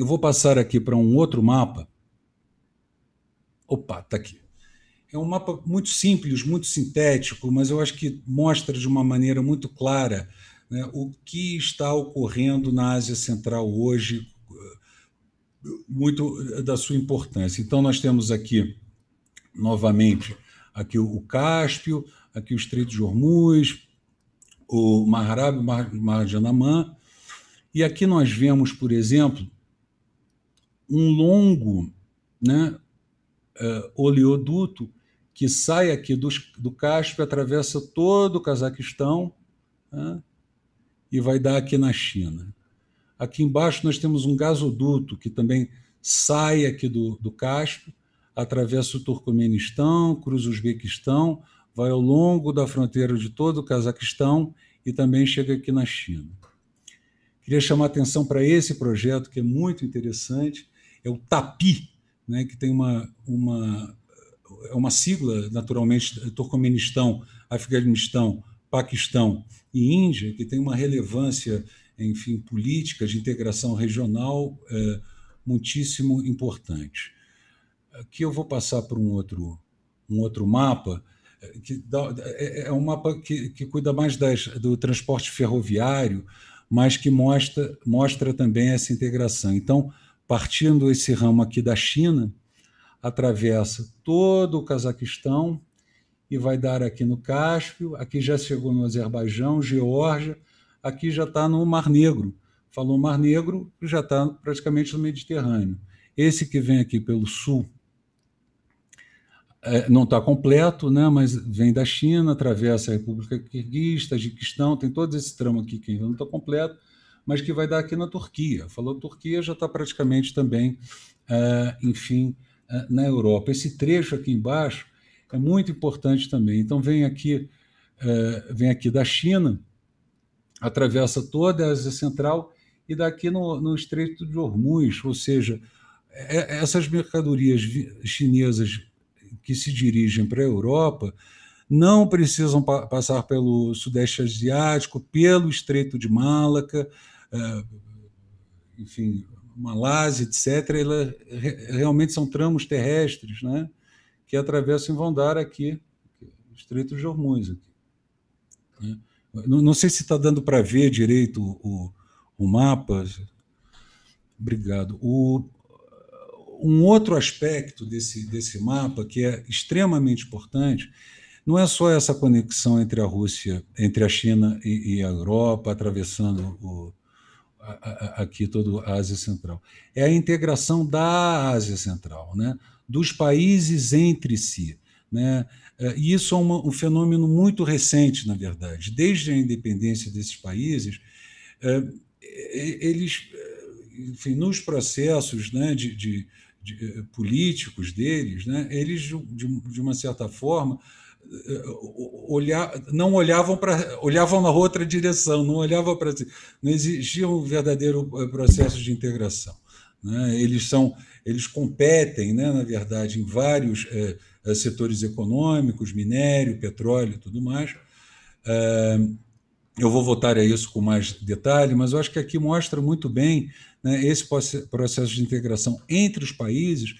Eu vou passar aqui para um outro mapa. Opa, está aqui. É um mapa muito simples, muito sintético, mas eu acho que mostra de uma maneira muito clara né, o que está ocorrendo na Ásia Central hoje, eh, muito eh, da sua importância. Então, nós temos aqui, novamente, aqui o Cáspio, aqui o Estreito de Hormuz, o Maharab, o Mar de Anamã, e aqui nós vemos, por exemplo, um longo né, uh, oleoduto que sai aqui do, do Cáspio, atravessa todo o Cazaquistão né, e vai dar aqui na China. Aqui embaixo nós temos um gasoduto que também sai aqui do, do Cáspio, atravessa o Turcomenistão, cruza o Uzbequistão, vai ao longo da fronteira de todo o Cazaquistão e também chega aqui na China. Queria chamar atenção para esse projeto que é muito interessante, é o TAPI, né, que tem uma, uma, é uma sigla, naturalmente, Turcomenistão, Afeganistão, Paquistão e Índia, que tem uma relevância, enfim, política de integração regional é, muitíssimo importante. Aqui eu vou passar para um outro, um outro mapa, é, que dá, é, é um mapa que, que cuida mais das, do transporte ferroviário, mas que mostra, mostra também essa integração. Então, partindo esse ramo aqui da China, atravessa todo o Cazaquistão e vai dar aqui no Cáspio, aqui já chegou no Azerbaijão, Geórgia, aqui já está no Mar Negro. Falou Mar Negro, já está praticamente no Mediterrâneo. Esse que vem aqui pelo sul é, não está completo, né, mas vem da China, atravessa a República Kirguiz, Tajiquistão, tem todo esse tramo aqui que ainda não está completo mas que vai dar aqui na Turquia. Falou Turquia, já está praticamente também, uh, enfim, uh, na Europa. Esse trecho aqui embaixo é muito importante também. Então vem aqui, uh, vem aqui da China, atravessa toda a Ásia Central e daqui no, no Estreito de Hormuz, ou seja, é, é, essas mercadorias chinesas que se dirigem para a Europa não precisam pa passar pelo Sudeste Asiático, pelo Estreito de Malaca, ah, enfim, Malásia, etc., ela, realmente são tramos terrestres né, que atravessam dar aqui, Estreito de Hormuz. Aqui. Né. Não, não sei se está dando para ver direito o, o mapa. Obrigado. O, um outro aspecto desse, desse mapa que é extremamente importante não é só essa conexão entre a Rússia, entre a China e, e a Europa, atravessando o, aqui toda a Ásia Central. É a integração da Ásia Central, né? dos países entre si. Né? É, e isso é um fenômeno muito recente, na verdade. Desde a independência desses países, é, é, eles, enfim, nos processos né, de, de, de políticos deles, né, eles, de, de uma certa forma, olhar, não olhavam para olhavam na outra direção, não olhavam para não exigiam um verdadeiro eh, processo de integração. Né? Eles são eles competem, né, na verdade, em vários é, setores econômicos, minério, petróleo, tudo mais. É, eu vou voltar a isso com mais detalhe, mas eu acho que aqui mostra muito bem né, esse processo de integração entre os países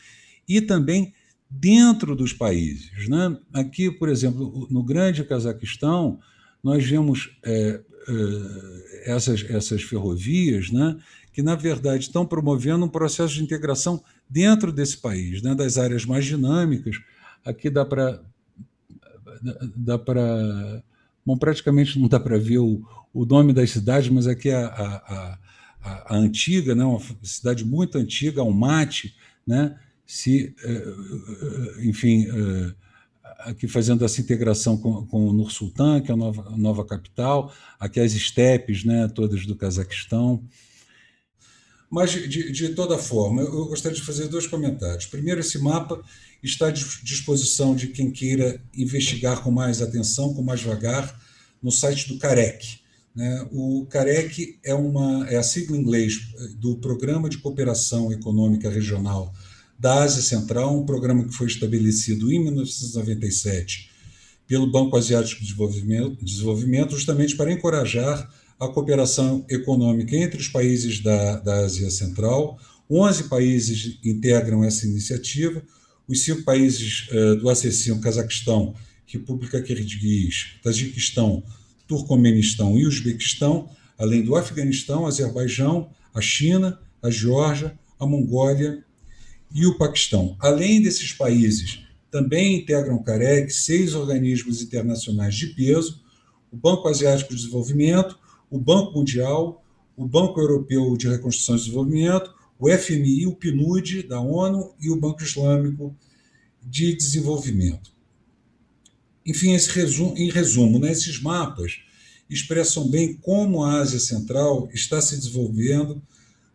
e também dentro dos países. Né? Aqui, por exemplo, no Grande Cazaquistão, nós vemos é, é, essas, essas ferrovias né, que, na verdade, estão promovendo um processo de integração dentro desse país, né, das áreas mais dinâmicas. Aqui dá para. Dá para bom, praticamente não dá para ver o, o nome das cidades, mas aqui é a, a, a, a antiga, né, uma cidade muito antiga, Almaty, né, se, eh, eh, eh, enfim, aqui fazendo essa integração com, com o Nur-Sultan, que é a nova, nova capital, aqui as estepes, né, todas do Cazaquistão. Mas, de, de, toda forma, eu gostaria de fazer dois comentários. Primeiro, esse mapa está à disposição de quem queira investigar com mais atenção, com mais vagar, no site do CAREC. Né? O CAREC é, uma, é a sigla em inglês do Programa de Cooperação Econômica Regional da Ásia Central, um programa que foi estabelecido em 1997 pelo Banco Asiático de Desenvolvimento, Desenvolvimento justamente para encorajar a cooperação econômica entre os países da, da Ásia Central. 11 países integram essa iniciativa, os cinco países uh, do ACC, Cazaquistão, República Kirguiz, Tajiquistão, Turcomenistão e Uzbequistão, além do Afeganistão, Azerbaijão, a China, a Geórgia, a Mongólia e o Paquistão. Além desses países, também integram o CAREC, seis organismos internacionais de peso, o Banco Asiático de Desenvolvimento, o Banco Mundial, o Banco Europeu de Reconstrução e Desenvolvimento, o FMI, o PNUD da ONU e o Banco Islâmico de Desenvolvimento. Enfim, resumo, em resumo, né, esses mapas expressam bem como a Ásia Central está se desenvolvendo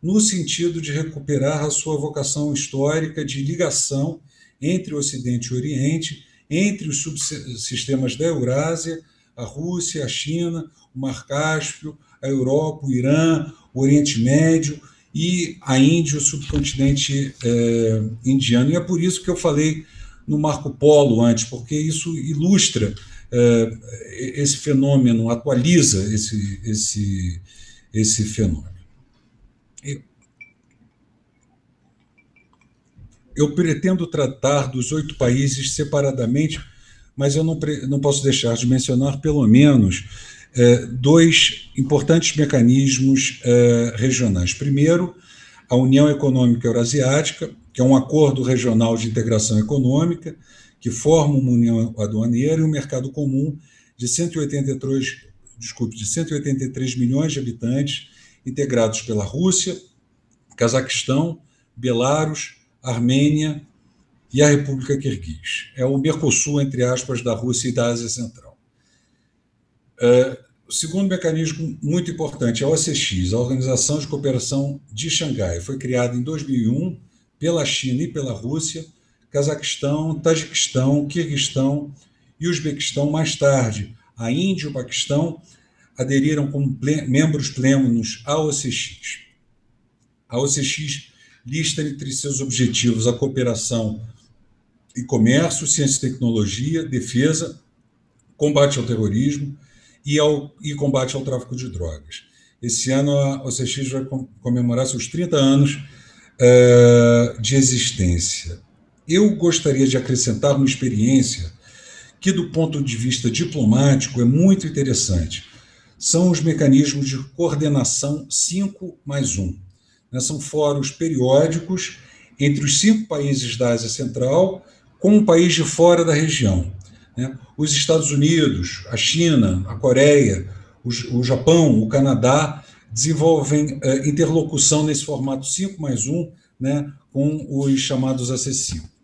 no sentido de recuperar a sua vocação histórica de ligação entre o Ocidente e o Oriente, entre os subsistemas da Eurásia, a Rússia, a China, o Mar Cáspio, a Europa, o Irã, o Oriente Médio e a Índia, o subcontinente eh, indiano. E é por isso que eu falei no Marco Polo antes, porque isso ilustra eh, esse fenômeno, atualiza esse, esse, esse fenômeno. eu pretendo tratar dos oito países separadamente, mas eu não, não posso deixar de mencionar, pelo menos, eh, dois importantes mecanismos eh, regionais. Primeiro, a União Econômica Eurasiática, que é um acordo regional de integração econômica, que forma uma união aduaneira e um mercado comum de 183, desculpe, de 183 milhões de habitantes, integrados pela Rússia, Cazaquistão, Belarus, Armênia e a República Quirguiz. É o Mercosul, entre aspas, da Rússia e da Ásia Central. o é, segundo mecanismo muito importante é a OCX, a Organização de Cooperação de Xangai. Foi criada em 2001 pela China e pela Rússia, Cazaquistão, Tajiquistão, Quirguistão e Uzbequistão mais tarde. A Índia e o Paquistão aderiram como plen membros plenos à OCX. A OCX lista entre seus objetivos a cooperação e comércio, ciência e tecnologia, defesa, combate ao terrorismo e, ao, e combate ao tráfico de drogas. Esse ano a OCX vai comemorar seus 30 anos uh, de existência. Eu gostaria de acrescentar uma experiência que, do ponto de vista diplomático, é muito interessante. São os mecanismos de coordenação 5 mais 1. Né? São fóruns periódicos entre os cinco países da Ásia Central com um país de fora da região. Né? Os Estados Unidos, a China, a Coreia, o, o Japão, o Canadá desenvolvem eh, interlocução nesse formato 5 mais 1 né, com os chamados AC5.